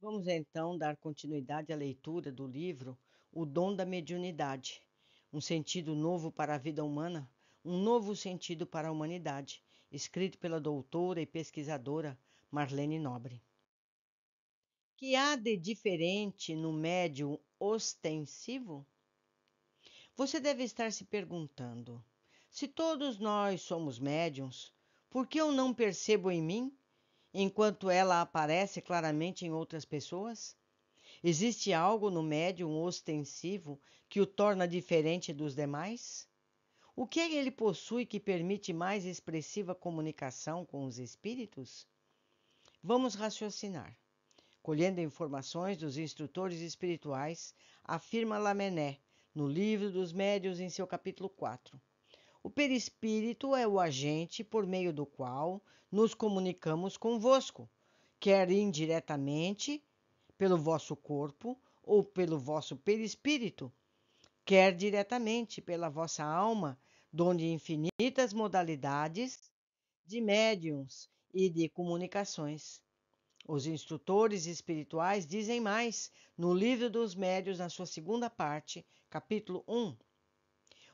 Vamos então dar continuidade à leitura do livro O Dom da Mediunidade, um sentido novo para a vida humana, um novo sentido para a humanidade, escrito pela doutora e pesquisadora Marlene Nobre. Que há de diferente no médium ostensivo? Você deve estar se perguntando: se todos nós somos médiums, por que eu não percebo em mim enquanto ela aparece claramente em outras pessoas? Existe algo no médium ostensivo que o torna diferente dos demais? O é que ele possui que permite mais expressiva comunicação com os espíritos? Vamos raciocinar. Colhendo informações dos instrutores espirituais, afirma Lamennais no Livro dos Médiuns, em seu capítulo 4. O perispírito é o agente por meio do qual nos comunicamos convosco, quer indiretamente pelo vosso corpo ou pelo vosso perispírito, quer diretamente pela vossa alma, donde infinitas modalidades de médiums e de comunicações. Os instrutores espirituais dizem mais no Livro dos Médios, na sua segunda parte, capítulo 1.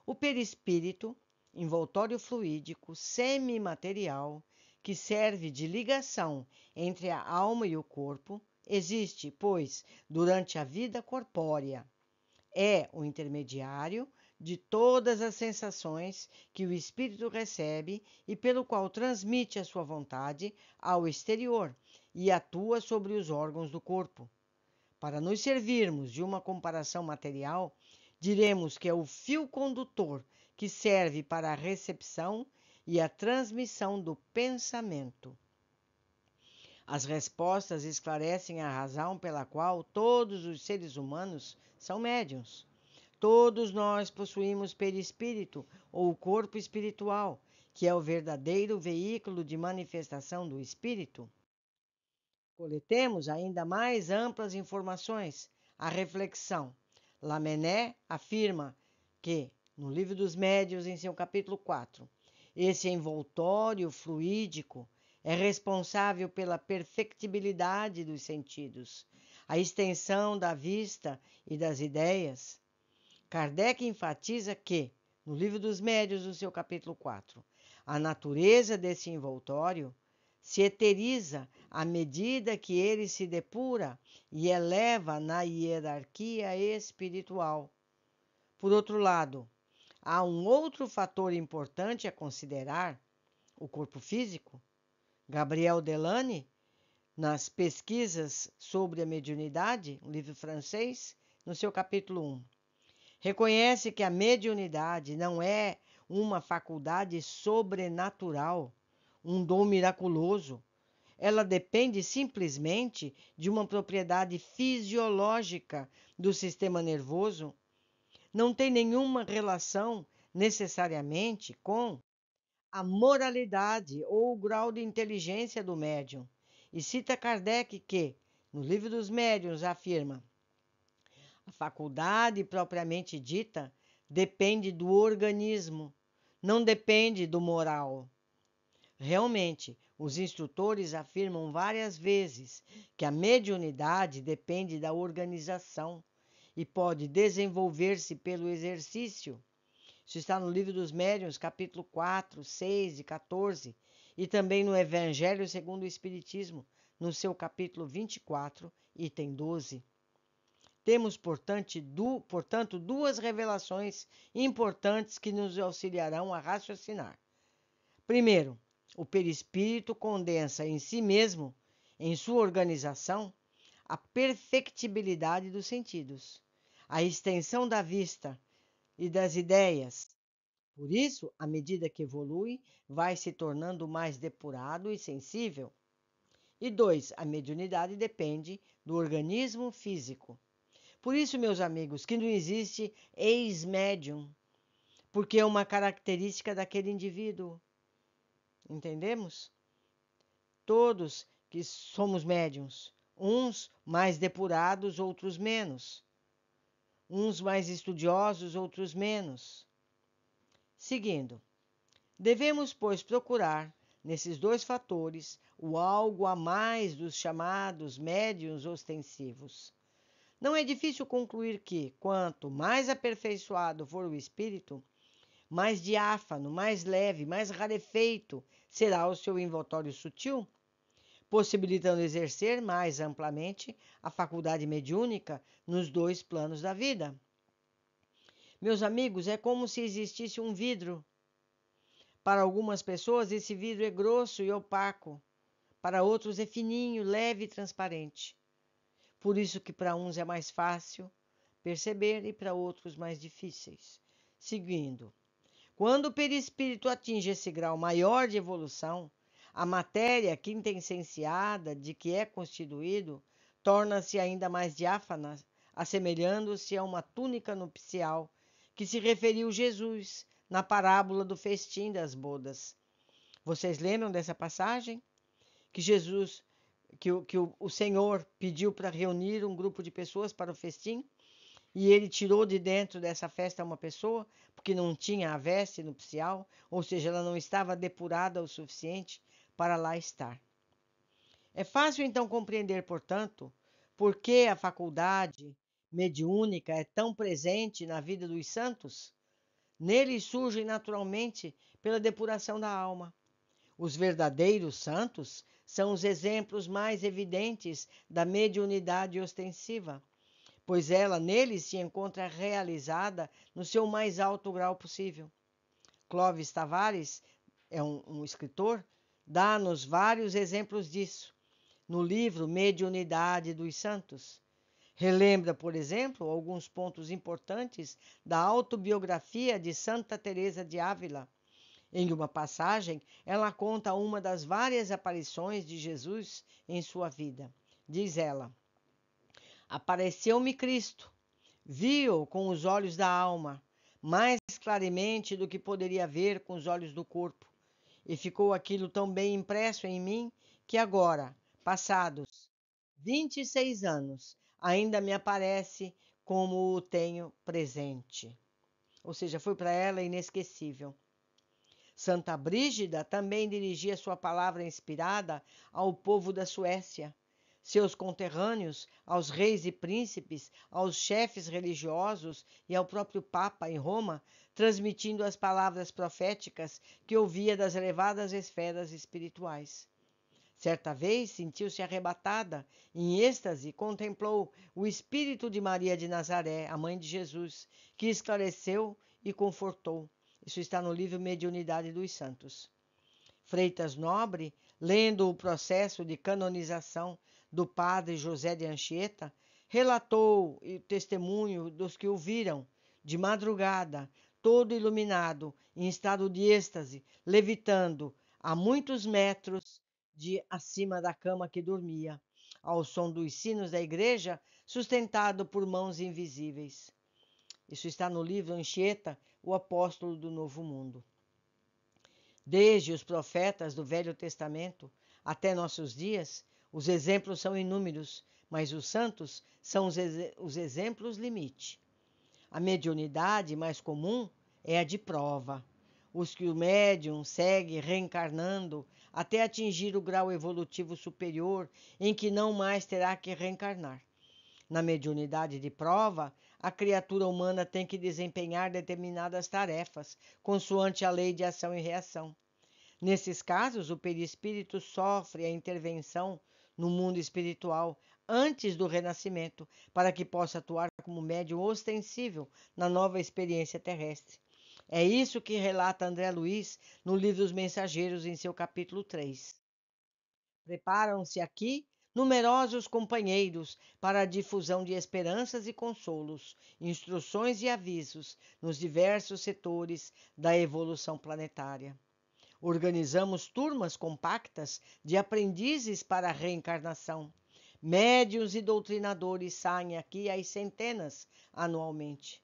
O perispírito envoltório fluídico semimaterial que serve de ligação entre a alma e o corpo, existe, pois, durante a vida corpórea. É o intermediário de todas as sensações que o espírito recebe e pelo qual transmite a sua vontade ao exterior e atua sobre os órgãos do corpo. Para nos servirmos de uma comparação material, diremos que é o fio condutor que serve para a recepção e a transmissão do pensamento. As respostas esclarecem a razão pela qual todos os seres humanos são médiums. Todos nós possuímos perispírito ou corpo espiritual, que é o verdadeiro veículo de manifestação do espírito. Coletemos ainda mais amplas informações, a reflexão Lamené afirma que, no Livro dos Médios, em seu capítulo 4, esse envoltório fluídico é responsável pela perfectibilidade dos sentidos, a extensão da vista e das ideias. Kardec enfatiza que, no Livro dos Médios, no seu capítulo 4, a natureza desse envoltório se eteriza à medida que ele se depura e eleva na hierarquia espiritual. Por outro lado, há um outro fator importante a considerar: o corpo físico. Gabriel Delany, nas Pesquisas sobre a Mediunidade, um livro francês, no seu capítulo 1, reconhece que a mediunidade não é uma faculdade sobrenatural um dom miraculoso. Ela depende simplesmente de uma propriedade fisiológica do sistema nervoso. Não tem nenhuma relação necessariamente com a moralidade ou o grau de inteligência do médium. E cita Kardec que, no Livro dos Médiuns, afirma: a faculdade propriamente dita depende do organismo, não depende do moral. Realmente, os instrutores afirmam várias vezes que a mediunidade depende da organização e pode desenvolver-se pelo exercício. Isso está no Livro dos Médiuns, capítulo 4, 6 e 14, e também no Evangelho segundo o Espiritismo, no seu capítulo 24, item 12. Temos, portanto, duas revelações importantes que nos auxiliarão a raciocinar. Primeiro, o perispírito condensa em si mesmo, em sua organização, a perfectibilidade dos sentidos, a extensão da vista e das ideias. Por isso, à medida que evolui, vai se tornando mais depurado e sensível. E dois, a mediunidade depende do organismo físico. Por isso, meus amigos, que não existe ex-médium, porque é uma característica daquele indivíduo. Entendemos? Todos que somos médiums, uns mais depurados, outros menos, uns mais estudiosos, outros menos. Seguindo, devemos, pois, procurar nesses dois fatores o algo a mais dos chamados médiums ostensivos. Não é difícil concluir que, quanto mais aperfeiçoado for o espírito, mais diáfano, mais leve, mais rarefeito será o seu envoltório sutil, possibilitando exercer mais amplamente a faculdade mediúnica nos dois planos da vida. Meus amigos, é como se existisse um vidro. Para algumas pessoas, esse vidro é grosso e opaco, para outros é fininho, leve e transparente. Por isso que para uns é mais fácil perceber e para outros mais difíceis. Seguindo. Quando o perispírito atinge esse grau maior de evolução, a matéria quintessenciada de que é constituído torna-se ainda mais diáfana, assemelhando-se a uma túnica nupcial que se referiu Jesus na parábola do festim das bodas. Vocês lembram dessa passagem? Que Jesus, que, o, que o, o Senhor pediu para reunir um grupo de pessoas para o festim? e ele tirou de dentro dessa festa uma pessoa, porque não tinha a veste nupcial, ou seja, ela não estava depurada o suficiente para lá estar. É fácil então compreender, portanto, por que a faculdade mediúnica é tão presente na vida dos santos. Neles surgem naturalmente pela depuração da alma. Os verdadeiros santos são os exemplos mais evidentes da mediunidade ostensiva pois ela nele se encontra realizada no seu mais alto grau possível. Clóvis Tavares é um, um escritor, dá-nos vários exemplos disso no livro Mediunidade dos Santos. Relembra, por exemplo, alguns pontos importantes da autobiografia de Santa Teresa de Ávila. Em uma passagem, ela conta uma das várias aparições de Jesus em sua vida. Diz ela: Apareceu-me Cristo. Vi-o com os olhos da alma, mais claramente do que poderia ver com os olhos do corpo. E ficou aquilo tão bem impresso em mim que agora, passados 26 anos, ainda me aparece como o tenho presente. Ou seja, foi para ela inesquecível. Santa Brígida também dirigia sua palavra inspirada ao povo da Suécia seus conterrâneos, aos reis e príncipes, aos chefes religiosos e ao próprio Papa em Roma, transmitindo as palavras proféticas que ouvia das elevadas esferas espirituais. Certa vez sentiu-se arrebatada, em êxtase, contemplou o espírito de Maria de Nazaré, a mãe de Jesus, que esclareceu e confortou. Isso está no livro Mediunidade dos Santos. Freitas Nobre, lendo o processo de canonização do padre José de Anchieta, relatou o testemunho dos que o viram de madrugada, todo iluminado, em estado de êxtase, levitando a muitos metros de acima da cama que dormia, ao som dos sinos da igreja, sustentado por mãos invisíveis. Isso está no livro Anchieta, o apóstolo do Novo Mundo. Desde os profetas do Velho Testamento até nossos dias, os exemplos são inúmeros, mas os santos são os, ex os exemplos limite. A mediunidade mais comum é a de prova. Os que o médium segue reencarnando até atingir o grau evolutivo superior em que não mais terá que reencarnar. Na mediunidade de prova, a criatura humana tem que desempenhar determinadas tarefas, consoante a lei de ação e reação. Nesses casos, o perispírito sofre a intervenção no mundo espiritual antes do renascimento, para que possa atuar como médium ostensível na nova experiência terrestre. É isso que relata André Luiz no livro Os Mensageiros, em seu capítulo 3. Preparam-se aqui numerosos companheiros para a difusão de esperanças e consolos, instruções e avisos nos diversos setores da evolução planetária. Organizamos turmas compactas de aprendizes para a reencarnação. Médiuns e doutrinadores saem aqui às centenas anualmente.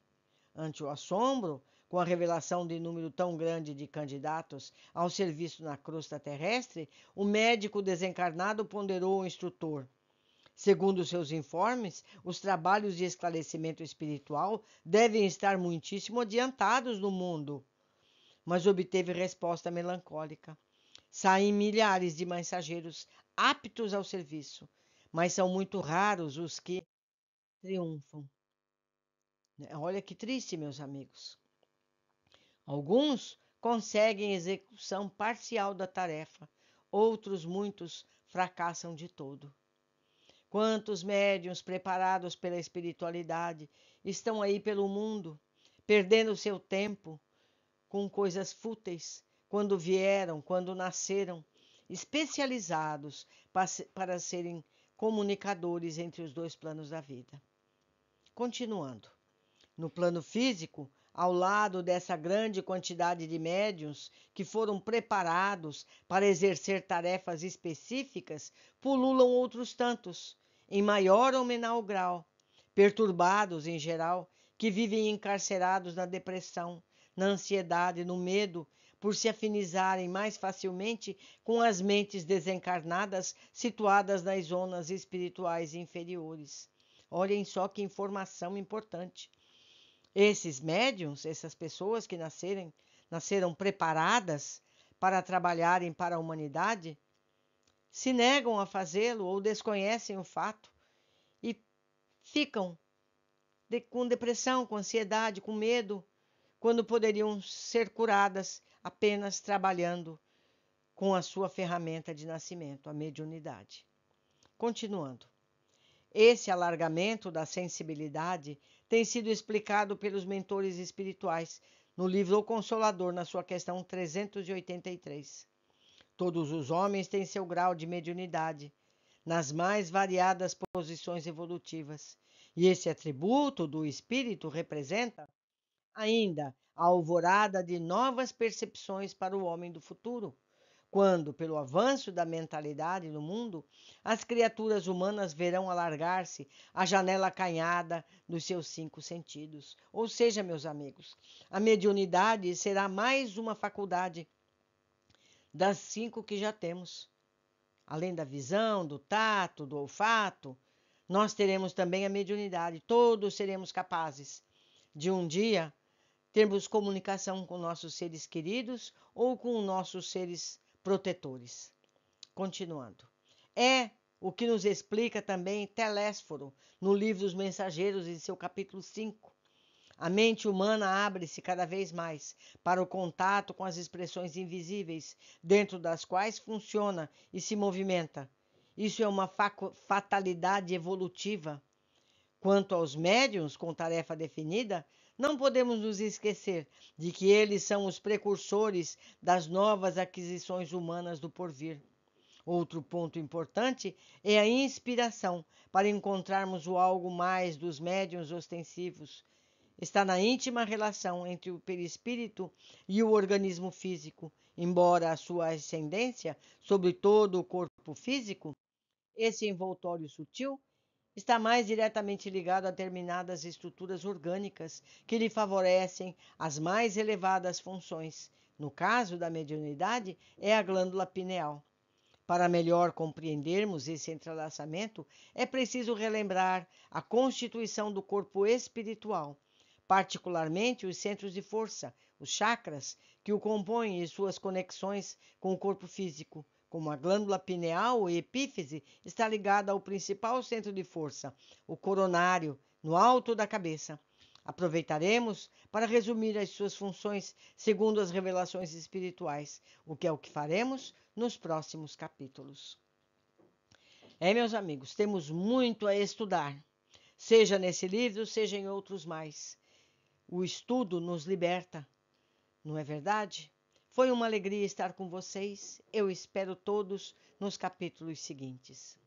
Ante o assombro, com a revelação de número tão grande de candidatos ao serviço na crosta terrestre, o médico desencarnado ponderou o instrutor. Segundo seus informes, os trabalhos de esclarecimento espiritual devem estar muitíssimo adiantados no mundo mas obteve resposta melancólica. Saem milhares de mensageiros aptos ao serviço, mas são muito raros os que triunfam. Olha que triste, meus amigos. Alguns conseguem execução parcial da tarefa, outros muitos fracassam de todo. Quantos médiuns preparados pela espiritualidade estão aí pelo mundo, perdendo seu tempo, com coisas fúteis quando vieram, quando nasceram, especializados para serem comunicadores entre os dois planos da vida. Continuando, no plano físico, ao lado dessa grande quantidade de médiums que foram preparados para exercer tarefas específicas, pululam outros tantos, em maior ou menor grau, perturbados em geral, que vivem encarcerados na depressão, na ansiedade, no medo, por se afinizarem mais facilmente com as mentes desencarnadas situadas nas zonas espirituais inferiores. Olhem só que informação importante. Esses médiums, essas pessoas que nascerem, nasceram preparadas para trabalharem para a humanidade, se negam a fazê-lo ou desconhecem o fato e ficam de, com depressão, com ansiedade, com medo, quando poderiam ser curadas apenas trabalhando com a sua ferramenta de nascimento, a mediunidade. Continuando. Esse alargamento da sensibilidade tem sido explicado pelos mentores espirituais no livro O Consolador, na sua questão 383. Todos os homens têm seu grau de mediunidade nas mais variadas posições evolutivas, e esse atributo do espírito representa ainda a alvorada de novas percepções para o homem do futuro, quando, pelo avanço da mentalidade no mundo, as criaturas humanas verão alargar-se a janela acanhada dos seus cinco sentidos. Ou seja, meus amigos, a mediunidade será mais uma faculdade das cinco que já temos. Além da visão, do tato, do olfato, nós teremos também a mediunidade. Todos seremos capazes de um dia termos comunicação com nossos seres queridos ou com nossos seres protetores. Continuando. É o que nos explica também Telésforo, no livro dos Mensageiros, em seu capítulo 5. A mente humana abre-se cada vez mais para o contato com as expressões invisíveis, dentro das quais funciona e se movimenta. Isso é uma fatalidade evolutiva. Quanto aos médiums com tarefa definida, não podemos nos esquecer de que eles são os precursores das novas aquisições humanas do porvir. Outro ponto importante é a inspiração para encontrarmos o algo mais dos médiuns ostensivos. Está na íntima relação entre o perispírito e o organismo físico, embora a sua ascendência sobre todo o corpo físico, esse envoltório sutil está mais diretamente ligado a determinadas estruturas orgânicas que lhe favorecem as mais elevadas funções. No caso da mediunidade, é a glândula pineal. Para melhor compreendermos esse entrelaçamento, é preciso relembrar a constituição do corpo espiritual, particularmente os centros de força, os chakras, que o compõem e suas conexões com o corpo físico. Como a glândula pineal ou epífise está ligada ao principal centro de força, o coronário, no alto da cabeça. Aproveitaremos para resumir as suas funções segundo as revelações espirituais, o que é o que faremos nos próximos capítulos. É, meus amigos, temos muito a estudar, seja nesse livro, seja em outros mais. O estudo nos liberta, não é verdade? Foi uma alegria estar com vocês. Eu espero todos nos capítulos seguintes.